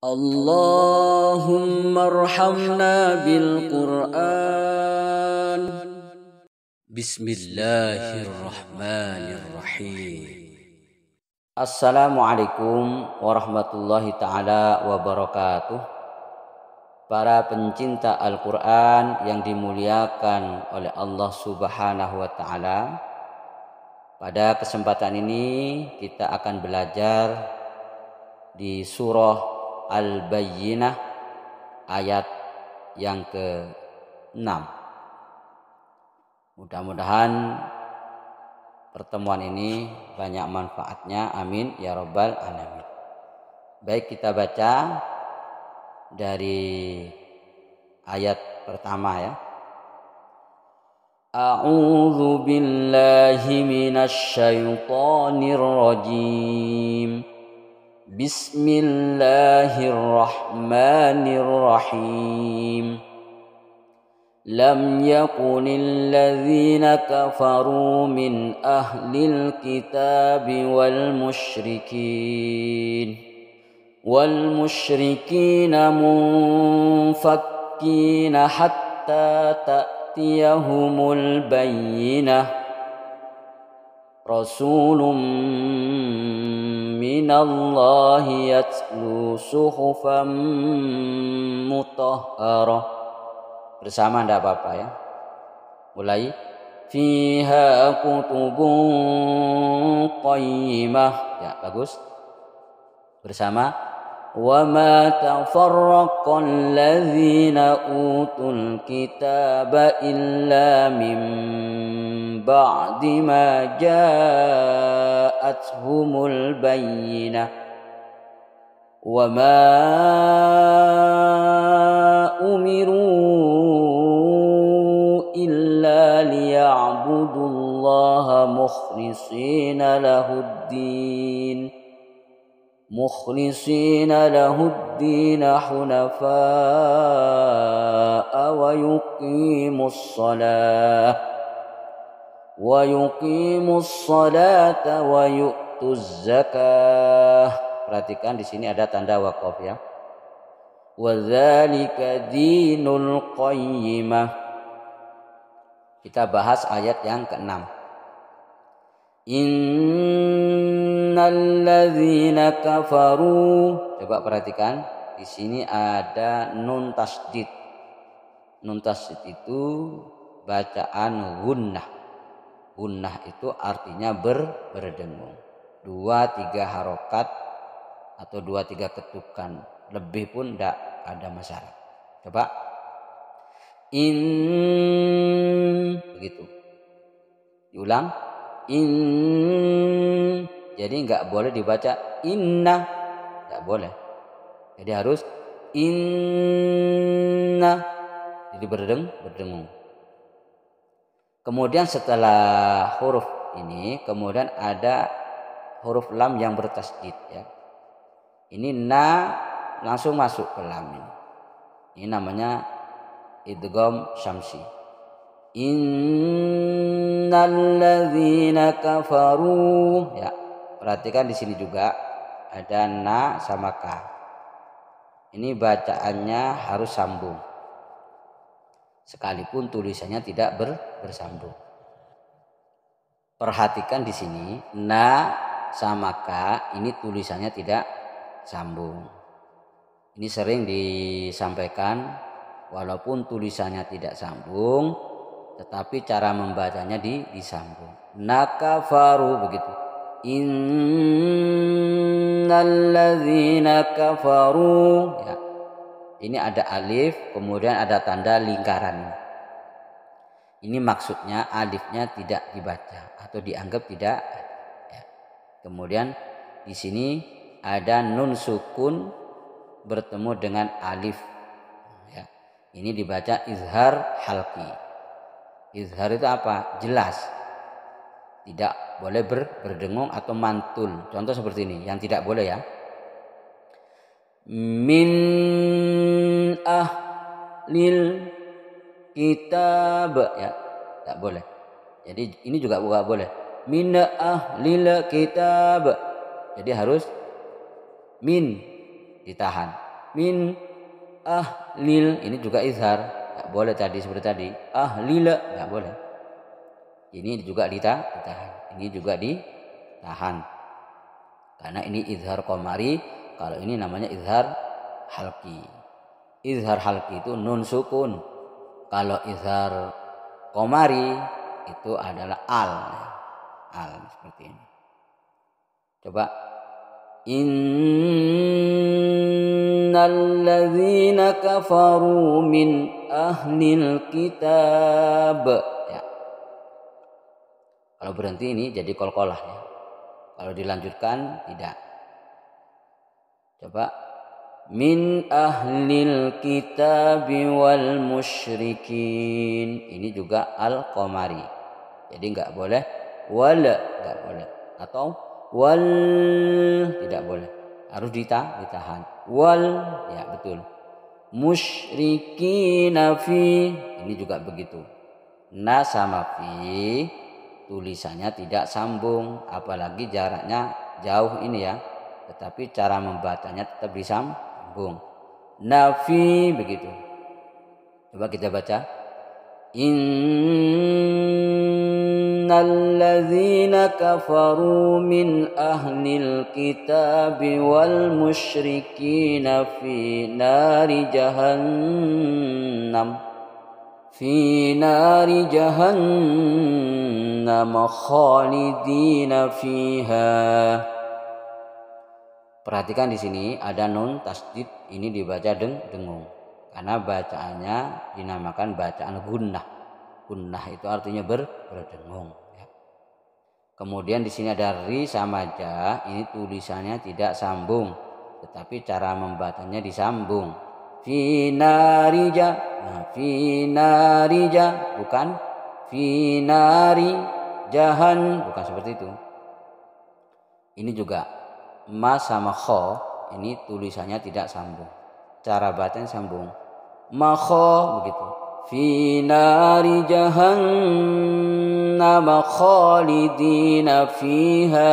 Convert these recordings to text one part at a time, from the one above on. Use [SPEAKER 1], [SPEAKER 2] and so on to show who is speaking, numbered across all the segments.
[SPEAKER 1] اللهم ارحمنا bil بسم الله Assalamualaikum warahmatullahi taala wabarakatuh Para pencinta Al-Qur'an yang dimuliakan oleh Allah Subhanahu wa taala Pada kesempatan ini kita akan belajar di surah Al-Bayyinah ayat yang ke-6. Mudah-mudahan pertemuan ini banyak manfaatnya. Amin ya rabbal alamin. Baik kita baca dari ayat pertama ya. A'udzu billahi minasy syaithanir rajim. بسم الله الرحمن الرحيم لم يكن الذين كفروا من أهل الكتاب والمشركين والمشركين منفكين حتى تأتيهم البينة رسول من الله yatlu suhufam mutahharah bersama ndak apa-apa ya mulai fiha kutubun qayyimah ya bagus bersama wa ma tafarraqa allazina utul kitaba illa min ba'di ma jaa جاءتهم البينة وما أمروا إلا ليعبدوا الله مخلصين له الدين مخلصين له الدين حنفاء ويقيموا الصلاه وَيُقِيمُ الصَّلَاةَ وَيُؤْتُ الزَّكَاةَ Perhatikan di sini ada tanda waqaf ya. وَذَلِكَ دِينُ الْقَيِّمَةِ Kita bahas ayat yang keenam. Innalladzina kafaru. Coba perhatikan, di sini ada nun tasdid. Nun tasdid itu bacaan gunnah Gunnah itu artinya ber, berdengung. Dua tiga harokat atau dua tiga ketukan lebih pun tidak ada masalah. Coba in begitu. Diulang in jadi nggak boleh dibaca inna nggak boleh. Jadi harus inna jadi berdeng berdengung. Kemudian setelah huruf ini, kemudian ada huruf lam yang bertasdid ya. Ini na langsung masuk ke lam ini. Ini namanya idgham syamsi. Innalladzina kafaru ya. Perhatikan di sini juga ada na sama ka. Ini bacaannya harus sambung sekalipun tulisannya tidak ber, bersambung. Perhatikan di sini na sama ka ini tulisannya tidak sambung. Ini sering disampaikan walaupun tulisannya tidak sambung tetapi cara membacanya di disambung. faru begitu. ladhina kafaru ya ini ada alif, kemudian ada tanda lingkaran. Ini maksudnya alifnya tidak dibaca atau dianggap tidak. Ya. Kemudian di sini ada nun sukun bertemu dengan alif. Ya. Ini dibaca izhar halki. Izhar itu apa? Jelas. Tidak boleh ber, berdengung atau mantul. Contoh seperti ini, yang tidak boleh ya min ahlil kitab ya tak boleh jadi ini juga bukan boleh min ahlil kitab jadi harus min ditahan min ahlil ini juga izhar tak boleh tadi seperti tadi ahlil tak boleh ini juga dita, ditahan ini juga ditahan karena ini izhar komari kalau ini namanya izhar halki. Izhar halki itu nun sukun. Kalau izhar komari itu adalah al. Al seperti ini. Coba innalladzina kafaru min ahlil kitab ya. Kalau berhenti ini jadi kol-kolah ya. Kalau dilanjutkan tidak. Coba min ahlil kitab wal musyrikin. Ini juga al-qamari. Jadi nggak boleh wal nggak boleh atau wal tidak boleh. Harus dita, ditahan. Wal ya betul. Musyrikin fi ini juga begitu. Na sama fi tulisannya tidak sambung apalagi jaraknya jauh ini ya tetapi cara membacanya tetap disambung. Nafi begitu. Coba kita baca. Innalladzina kafaru min ahlil kitab wal musyrikin fi nari jahannam. fi nari jahannam khalidina fiha. Perhatikan di sini ada nun tasdid ini dibaca deng dengung karena bacaannya dinamakan bacaan gunnah. Gunnah itu artinya ber, berdengung. Ya. Kemudian di sini ada ri sama ja ini tulisannya tidak sambung tetapi cara membacanya disambung. Finarija, nah, finarija bukan finari jahan bukan seperti itu. Ini juga ma sama kho ini tulisannya tidak sambung. Cara batin sambung. Ma kho begitu. Fi nari jahannam khalidina fiha.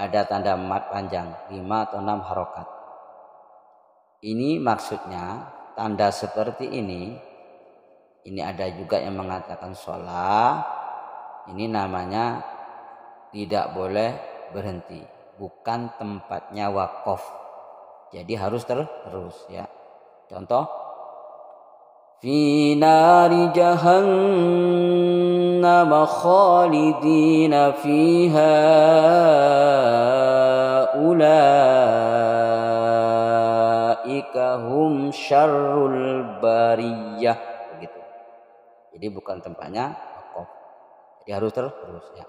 [SPEAKER 1] Ada tanda mat panjang, lima atau enam harokat. Ini maksudnya tanda seperti ini. Ini ada juga yang mengatakan sholat. Ini namanya tidak boleh berhenti bukan tempatnya wakaf jadi harus terus ya contoh fi nari jahannam khalidina fiha ulaika hum syarrul bariyah begitu jadi bukan tempatnya wakaf jadi harus terus ya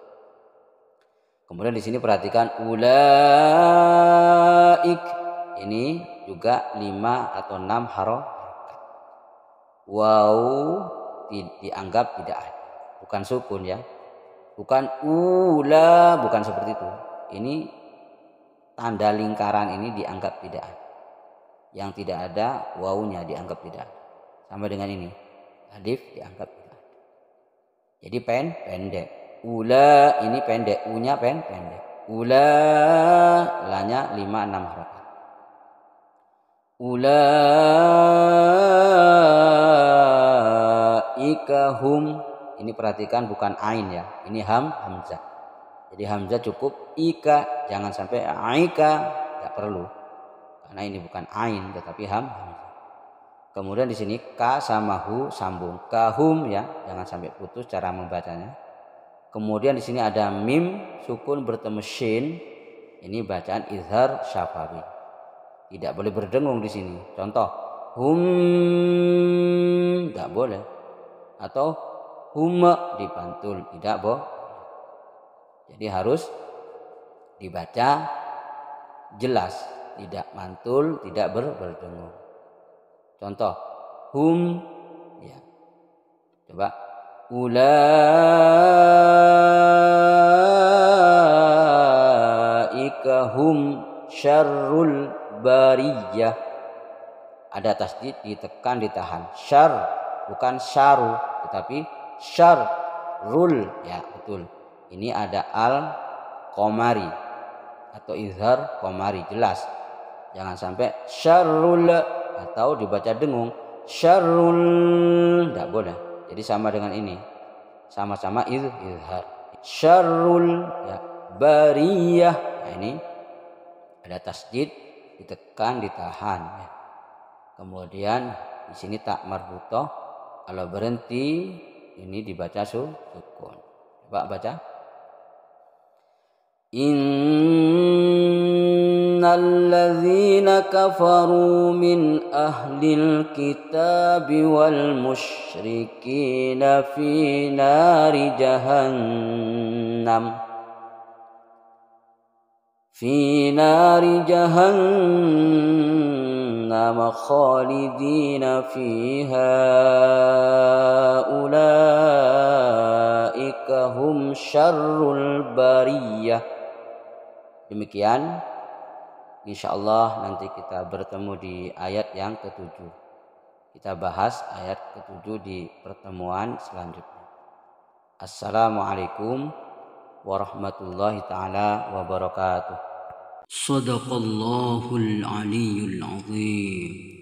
[SPEAKER 1] Kemudian di sini perhatikan ulaik ini juga lima atau enam harokat. Wow di, dianggap tidak ada. Bukan sukun ya. Bukan ula, bukan seperti itu. Ini tanda lingkaran ini dianggap tidak ada. Yang tidak ada wawunya dianggap tidak ada. Sama dengan ini. Alif dianggap tidak ada. Jadi pen pendek. Ula ini pendek, unya pen pendek. Ula lanya lima enam harokat. Ula ikahum ini perhatikan bukan ain ya. Ini ham hamzah. Jadi hamzah cukup ika, jangan sampai aika, tidak perlu. Karena ini bukan ain tetapi ham hamzah. Kemudian di sini k sama hu sambung. Kahum ya, jangan sampai putus cara membacanya Kemudian di sini ada mim sukun bertemu shin. Ini bacaan izhar syafawi. Tidak boleh berdengung di sini. Contoh hum tidak boleh. Atau huma dipantul tidak boleh. Jadi harus dibaca jelas, tidak mantul, tidak ber berdengung. Contoh hum ya. Coba ulaika hum syarrul bariyah ada tasdid ditekan ditahan syar bukan syaru tetapi syarrul ya betul ini ada al komari atau izhar komari jelas jangan sampai syarrul atau dibaca dengung syarrul tidak boleh jadi sama dengan ini. Sama-sama izhar. Syarrul ya, bariyah. Nah, ini ada tasjid ditekan ditahan ya. Kemudian di sini tak marbutoh kalau berhenti ini dibaca su sukun. Coba baca. In إن الذين كفروا من أهل الكتاب والمشركين في نار جهنم في نار جهنم خالدين فيها أولئك هم شر البرية demikian Insya Allah nanti kita bertemu di ayat yang ketujuh. Kita bahas ayat ketujuh di pertemuan selanjutnya. Assalamualaikum warahmatullahi taala wabarakatuh. Sadaqallahul aliyyul azim.